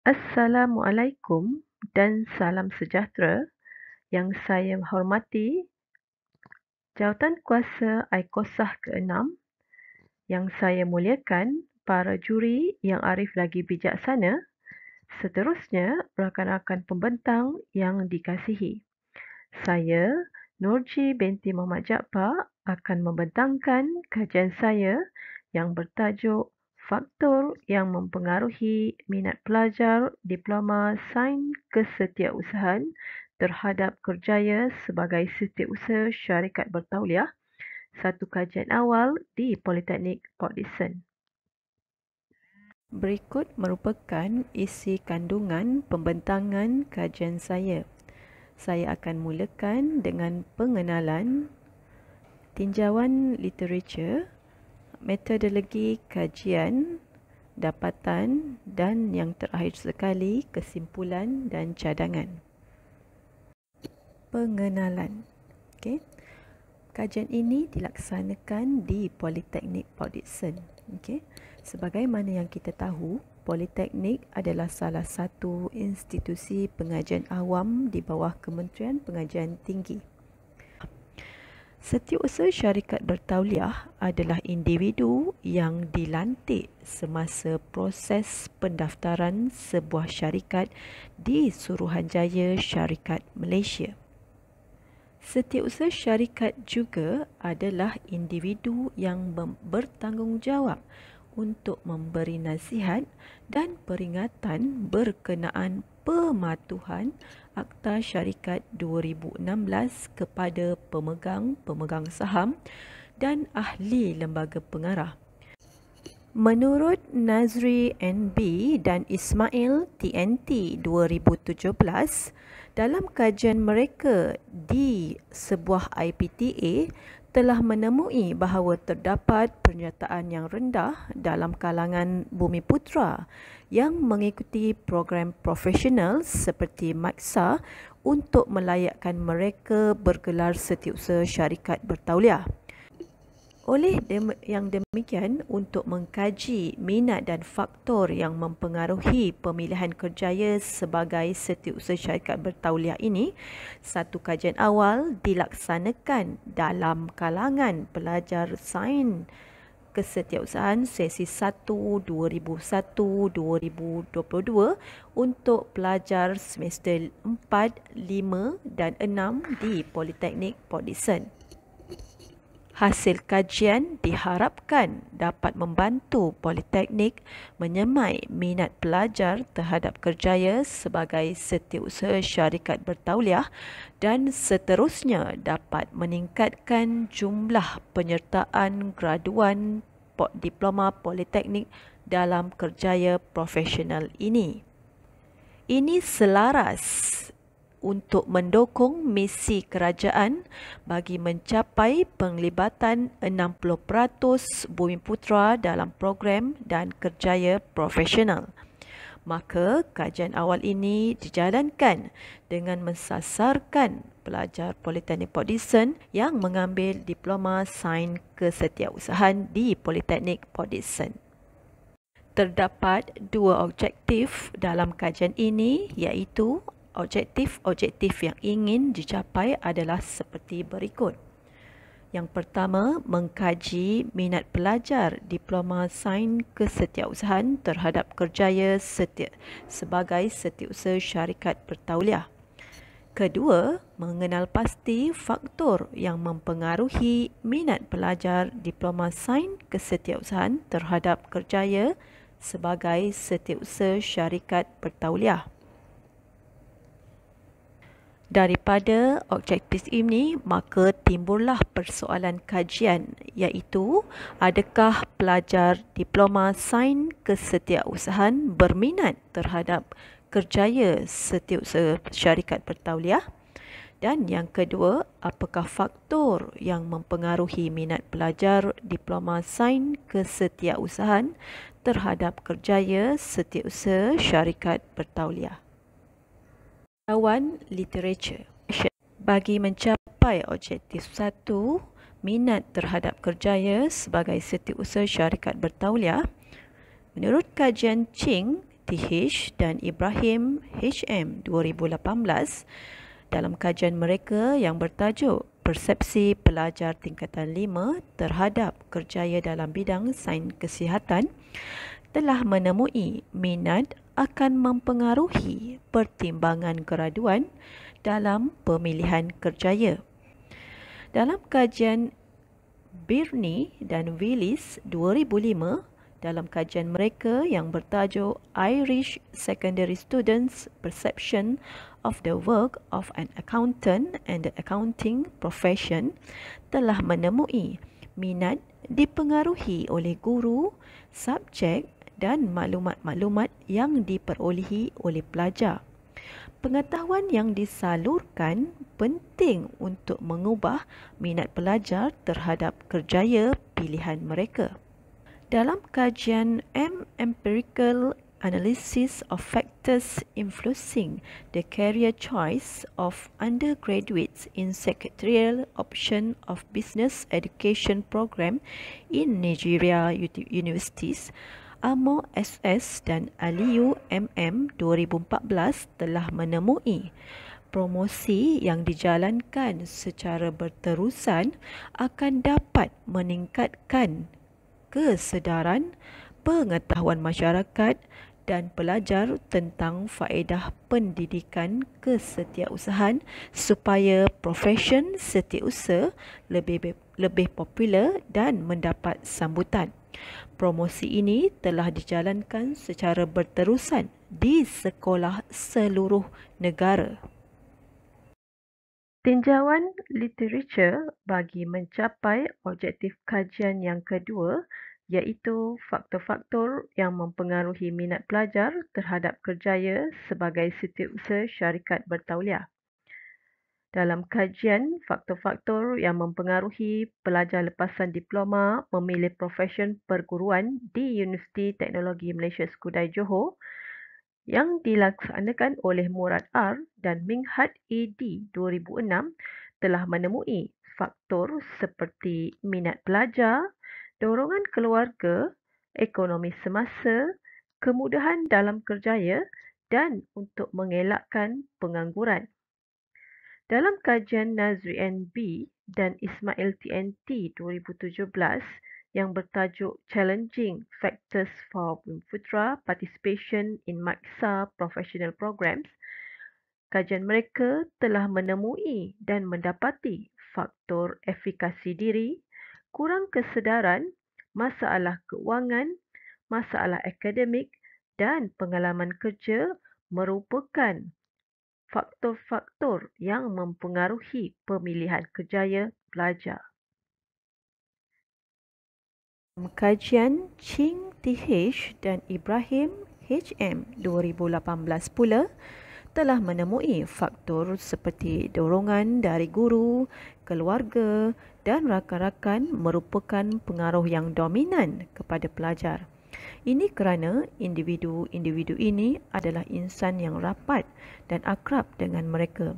Assalamualaikum dan salam sejahtera yang saya hormati jawatan kuasa Aikosah ke-6 yang saya muliakan para juri yang arif lagi bijaksana seterusnya rakan-rakan pembentang yang dikasihi saya Nurji binti Muhammad Jaafar akan membentangkan kajian saya yang bertajuk faktor yang mempengaruhi minat pelajar diploma sains kesetiausahaan terhadap kerjaya sebagai setiausaha syarikat bertauliah satu kajian awal di Politeknik Port Dickson. Berikut merupakan isi kandungan pembentangan kajian saya. Saya akan mulakan dengan pengenalan tinjauan literatur metodologi kajian dapatan dan yang terakhir sekali kesimpulan dan cadangan pengenalan okey kajian ini dilaksanakan di Politeknik Port Dickson okey sebagaimana yang kita tahu Politeknik adalah salah satu institusi pengajian awam di bawah Kementerian Pengajian Tinggi. Setiausaha syarikat bertauliah adalah individu yang dilantik semasa proses pendaftaran sebuah syarikat di Suruhanjaya Syarikat Malaysia. Setiausaha syarikat juga adalah individu yang bertanggungjawab untuk memberi nasihat dan peringatan berkenaan pematuhan Akta Syarikat 2016 kepada pemegang-pemegang saham dan ahli lembaga pengarah. Menurut Nazri NB dan Ismail TNT 2017, dalam kajian mereka di sebuah IPTA, telah menemui bahawa terdapat pernyataan yang rendah dalam kalangan bumi putra yang mengikuti program profesional seperti Maksa untuk melayakkan mereka bergelar setiausaha syarikat bertauliah. Oleh dem- yang demikian, untuk mengkaji minat dan faktor yang mempengaruhi pemilihan kerjaya sebagai setiausaha syarikat bertauliah ini, satu kajian awal dilaksanakan dalam kalangan pelajar sains kesetiausahaan sesi 1 2001-2022 untuk pelajar semester 4, 5 dan 6 di Politeknik Port Dickson. Hasil kajian diharapkan dapat membantu politeknik menyemai minat pelajar terhadap kerjaya sebagai setiausaha syarikat bertauliah dan seterusnya dapat meningkatkan jumlah penyertaan graduan diploma politeknik dalam kerjaya profesional ini. Ini selaras untuk mendukung misi kerajaan bagi mencapai penglibatan 60% bumi putra dalam program dan kerjaya profesional. Maka kajian awal ini dijalankan dengan mensasarkan pelajar Politeknik Port Dickson yang mengambil diploma sains kesetiausahaan di Politeknik Port Dickson. Terdapat dua objektif dalam kajian ini iaitu objektif-objektif yang ingin dicapai adalah seperti berikut. Yang pertama, mengkaji minat pelajar diploma sains kesetiausahaan terhadap kerjaya setia sebagai setiausaha syarikat bertauliah. Kedua, mengenal pasti faktor yang mempengaruhi minat pelajar diploma sains kesetiausahaan terhadap kerjaya sebagai setiausaha syarikat bertauliah daripada objektif ini maka timbullah persoalan kajian iaitu adakah pelajar diploma sains kesetiausahaan berminat terhadap kerjaya setiausaha syarikat bertauliah dan yang kedua apakah faktor yang mempengaruhi minat pelajar diploma sains kesetiausahaan terhadap kerjaya setiausaha syarikat bertauliah Kawan Literature Bagi mencapai objektif satu, minat terhadap kerjaya sebagai setiausaha syarikat bertauliah, menurut kajian Ching, TH dan Ibrahim, HM 2018, dalam kajian mereka yang bertajuk Persepsi pelajar tingkatan 5 terhadap kerjaya dalam bidang sains kesihatan telah menemui minat akan mempengaruhi pertimbangan graduan dalam pemilihan kerjaya. Dalam kajian Birney dan Willis 2005, dalam kajian mereka yang bertajuk Irish Secondary Students' Perception of the Work of an Accountant and the Accounting Profession telah menemui minat dipengaruhi oleh guru, subjek dan maklumat-maklumat yang diperolehi oleh pelajar. Pengetahuan yang disalurkan penting untuk mengubah minat pelajar terhadap kerjaya pilihan mereka. Dalam kajian M Empirical Analysis of Factors Influencing the Career Choice of Undergraduates in Secretarial Option of Business Education Program in Nigeria Universities, AMO SS dan ALIU MM 2014 telah menemui promosi yang dijalankan secara berterusan akan dapat meningkatkan kesedaran pengetahuan masyarakat dan pelajar tentang faedah pendidikan kesetiausahaan supaya profesion setiausaha lebih lebih popular dan mendapat sambutan. Promosi ini telah dijalankan secara berterusan di sekolah seluruh negara. Tinjauan literatur bagi mencapai objektif kajian yang kedua iaitu faktor-faktor yang mempengaruhi minat pelajar terhadap kerjaya sebagai setiausaha syarikat bertauliah dalam kajian faktor-faktor yang mempengaruhi pelajar lepasan diploma memilih profesion perguruan di Universiti Teknologi Malaysia Skudai Johor yang dilaksanakan oleh Murad R dan Minghad ED 2006 telah menemui faktor seperti minat pelajar, dorongan keluarga, ekonomi semasa, kemudahan dalam kerjaya dan untuk mengelakkan pengangguran. Dalam kajian Nazri NB dan Ismail TNT 2017 yang bertajuk Challenging Factors for Bumiputra Participation in Maksa Professional Programs, kajian mereka telah menemui dan mendapati faktor efikasi diri, kurang kesedaran, masalah keuangan, masalah akademik dan pengalaman kerja merupakan faktor-faktor yang mempengaruhi pemilihan kerjaya pelajar. Kajian Ching TH dan Ibrahim HM 2018 pula telah menemui faktor seperti dorongan dari guru, keluarga dan rakan-rakan merupakan pengaruh yang dominan kepada pelajar. Ini kerana individu-individu ini adalah insan yang rapat dan akrab dengan mereka.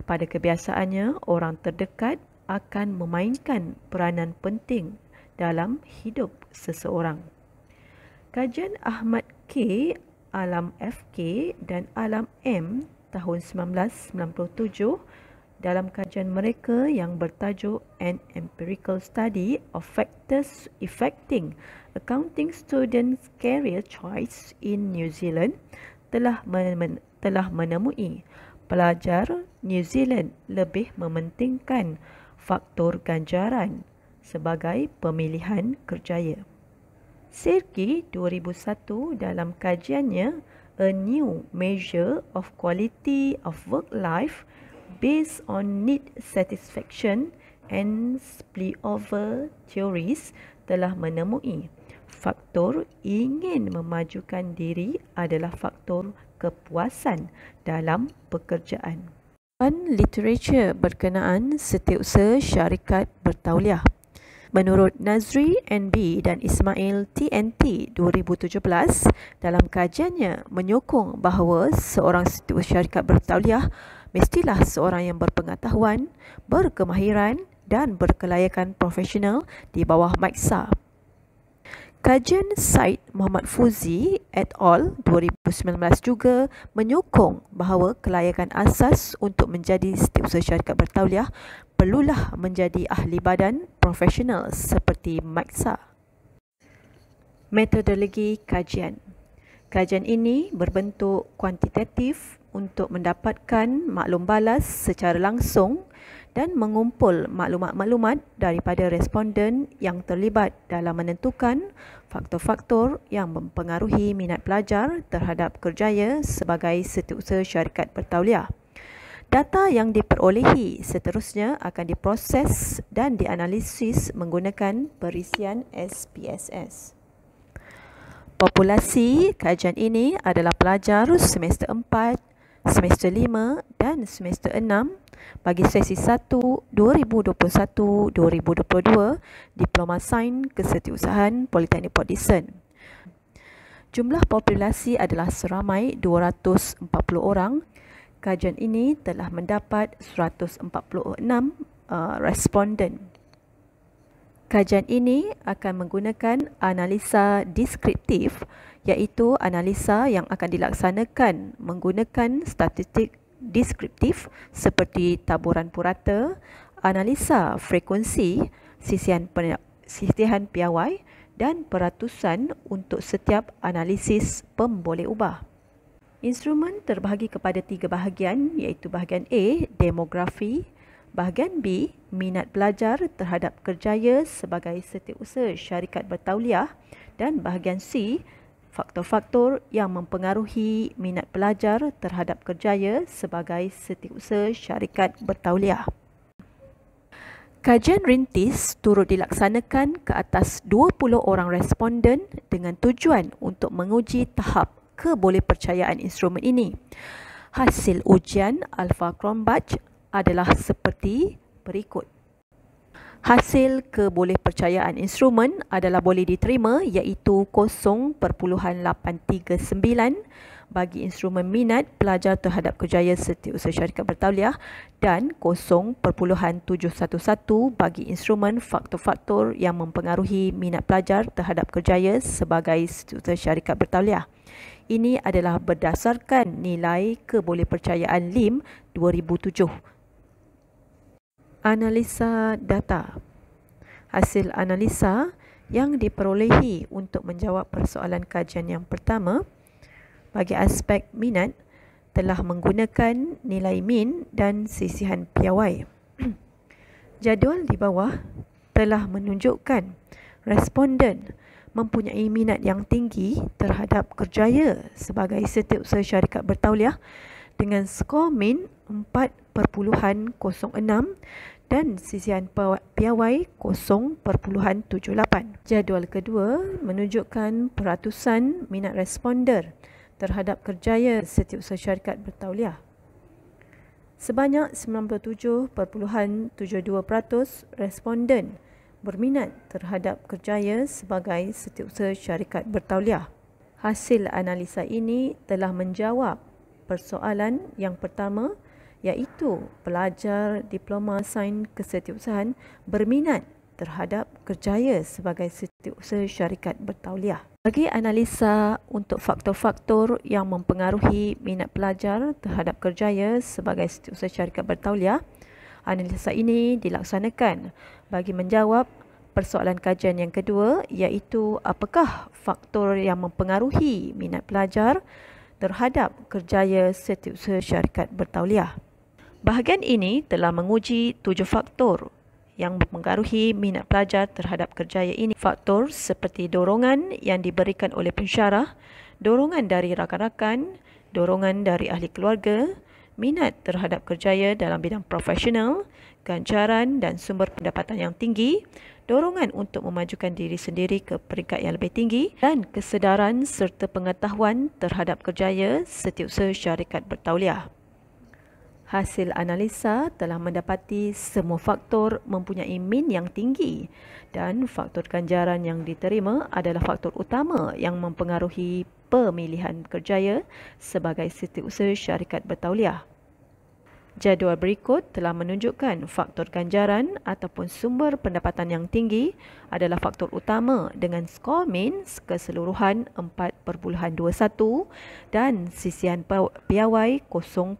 Kepada kebiasaannya, orang terdekat akan memainkan peranan penting dalam hidup seseorang. Kajian Ahmad K, Alam FK dan Alam M tahun 1997 dalam kajian mereka yang bertajuk An Empirical Study of Factors Affecting Accounting Students' Career Choice in New Zealand telah men- telah menemui pelajar New Zealand lebih mementingkan faktor ganjaran sebagai pemilihan kerjaya. Sirki 2001 dalam kajiannya A New Measure of Quality of Work Life based on need satisfaction and spillover theories telah menemui faktor ingin memajukan diri adalah faktor kepuasan dalam pekerjaan. Dan literature berkenaan setiausaha syarikat bertauliah. Menurut Nazri NB dan Ismail TNT 2017 dalam kajiannya menyokong bahawa seorang setiausaha syarikat bertauliah mestilah seorang yang berpengetahuan, berkemahiran dan berkelayakan profesional di bawah Maksa. Kajian Said Muhammad Fuzi et al. 2019 juga menyokong bahawa kelayakan asas untuk menjadi setiausaha syarikat bertauliah perlulah menjadi ahli badan profesional seperti Maksa. Metodologi kajian Kajian ini berbentuk kuantitatif untuk mendapatkan maklum balas secara langsung dan mengumpul maklumat-maklumat daripada responden yang terlibat dalam menentukan faktor-faktor yang mempengaruhi minat pelajar terhadap kerjaya sebagai setiausaha syarikat pertauliah. Data yang diperolehi seterusnya akan diproses dan dianalisis menggunakan perisian SPSS. Populasi kajian ini adalah pelajar semester semester 5 dan semester 6 bagi sesi 1 2021-2022 Diploma Sains Kesetiausahaan Politeknik Port Dickson. Jumlah populasi adalah seramai 240 orang. Kajian ini telah mendapat 146 uh, responden. Kajian ini akan menggunakan analisa deskriptif iaitu analisa yang akan dilaksanakan menggunakan statistik deskriptif seperti taburan purata, analisa frekuensi sisihan, sisihan piawai dan peratusan untuk setiap analisis pemboleh ubah. Instrumen terbahagi kepada tiga bahagian iaitu bahagian A, demografi, bahagian B, minat belajar terhadap kerjaya sebagai setiausaha syarikat bertauliah dan bahagian C, faktor-faktor yang mempengaruhi minat pelajar terhadap kerjaya sebagai setiausaha syarikat bertauliah. Kajian rintis turut dilaksanakan ke atas 20 orang responden dengan tujuan untuk menguji tahap kebolehpercayaan instrumen ini. Hasil ujian Alpha Crombatch adalah seperti berikut. Hasil kebolehpercayaan instrumen adalah boleh diterima iaitu 0.839 bagi instrumen minat pelajar terhadap kerjaya setiausaha syarikat bertauliah dan 0.711 bagi instrumen faktor-faktor yang mempengaruhi minat pelajar terhadap kerjaya sebagai setiausaha syarikat bertauliah. Ini adalah berdasarkan nilai kebolehpercayaan LIM 2007 analisa data. Hasil analisa yang diperolehi untuk menjawab persoalan kajian yang pertama bagi aspek minat telah menggunakan nilai min dan sisihan piawai. Jadual di bawah telah menunjukkan responden mempunyai minat yang tinggi terhadap kerjaya sebagai setiap syarikat bertauliah dengan skor min 4.06 dan sisian piawai 0.78. Jadual kedua menunjukkan peratusan minat responder terhadap kerjaya setiausaha syarikat bertauliah. Sebanyak 97.72% responden berminat terhadap kerjaya sebagai setiausaha syarikat bertauliah. Hasil analisa ini telah menjawab persoalan yang pertama iaitu pelajar diploma sains kesetiausahaan berminat terhadap kerjaya sebagai setiausaha syarikat bertauliah. Bagi analisa untuk faktor-faktor yang mempengaruhi minat pelajar terhadap kerjaya sebagai setiausaha syarikat bertauliah, analisa ini dilaksanakan bagi menjawab persoalan kajian yang kedua iaitu apakah faktor yang mempengaruhi minat pelajar terhadap kerjaya setiausaha syarikat bertauliah. Bahagian ini telah menguji tujuh faktor yang mempengaruhi minat pelajar terhadap kerjaya ini. Faktor seperti dorongan yang diberikan oleh pensyarah, dorongan dari rakan-rakan, dorongan dari ahli keluarga, minat terhadap kerjaya dalam bidang profesional, ganjaran dan sumber pendapatan yang tinggi, dorongan untuk memajukan diri sendiri ke peringkat yang lebih tinggi dan kesedaran serta pengetahuan terhadap kerjaya setiap syarikat bertauliah. Hasil analisa telah mendapati semua faktor mempunyai min yang tinggi dan faktor ganjaran yang diterima adalah faktor utama yang mempengaruhi pemilihan kerjaya sebagai setiausaha syarikat bertauliah. Jadual berikut telah menunjukkan faktor ganjaran ataupun sumber pendapatan yang tinggi adalah faktor utama dengan skor min keseluruhan 4.21 dan sisian piawai 0.87.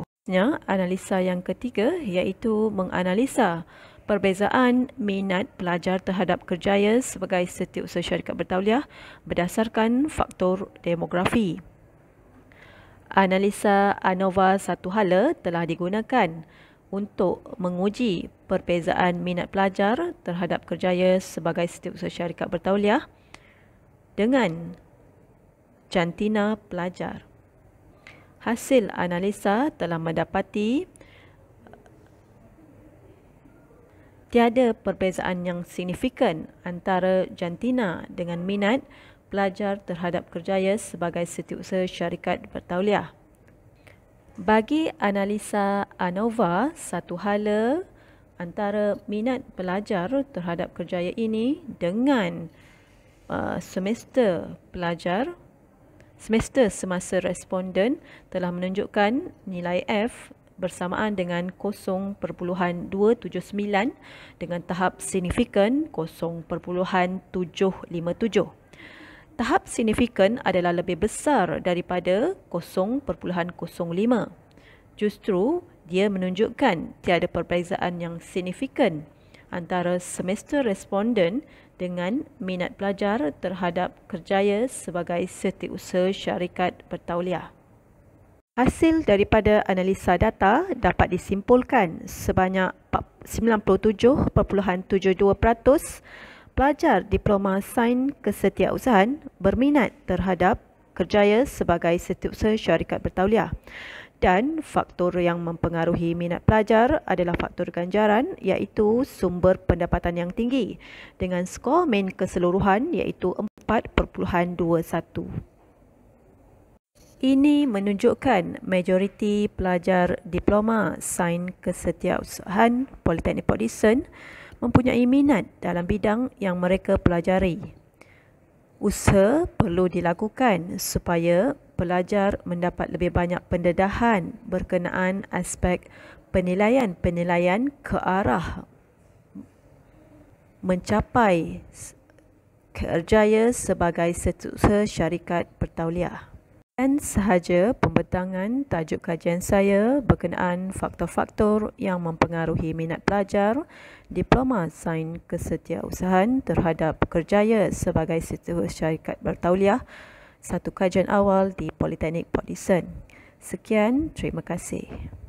Selanjutnya, analisa yang ketiga iaitu menganalisa perbezaan minat pelajar terhadap kerjaya sebagai setiausaha syarikat bertauliah berdasarkan faktor demografi analisa ANOVA satu hala telah digunakan untuk menguji perbezaan minat pelajar terhadap kerjaya sebagai setiausaha syarikat bertauliah dengan jantina pelajar. Hasil analisa telah mendapati tiada perbezaan yang signifikan antara jantina dengan minat pelajar terhadap kerjaya sebagai setiausaha syarikat bertauliah. Bagi analisa ANOVA, satu hala antara minat pelajar terhadap kerjaya ini dengan uh, semester pelajar semester semasa responden telah menunjukkan nilai F bersamaan dengan 0.279 dengan tahap signifikan 0.757 tahap signifikan adalah lebih besar daripada 0.05. Justru, dia menunjukkan tiada perbezaan yang signifikan antara semester responden dengan minat pelajar terhadap kerjaya sebagai setiausaha syarikat bertauliah. Hasil daripada analisa data dapat disimpulkan sebanyak 97.72% pelajar diploma Sains Kesetiausahaan berminat terhadap kerjaya sebagai setiausaha syarikat bertauliah. Dan faktor yang mempengaruhi minat pelajar adalah faktor ganjaran iaitu sumber pendapatan yang tinggi dengan skor main keseluruhan iaitu 4.21. Ini menunjukkan majoriti pelajar diploma sains kesetiausahaan Politeknik Port Dickson mempunyai minat dalam bidang yang mereka pelajari. Usaha perlu dilakukan supaya pelajar mendapat lebih banyak pendedahan berkenaan aspek penilaian-penilaian ke arah mencapai kerjaya sebagai setiausaha syarikat pertauliah. Dan sahaja pembentangan tajuk kajian saya berkenaan faktor-faktor yang mempengaruhi minat pelajar diploma sains kesetiausahaan terhadap kerjaya sebagai setiausaha syarikat bertauliah satu kajian awal di Politeknik Port Dickson. Sekian, terima kasih.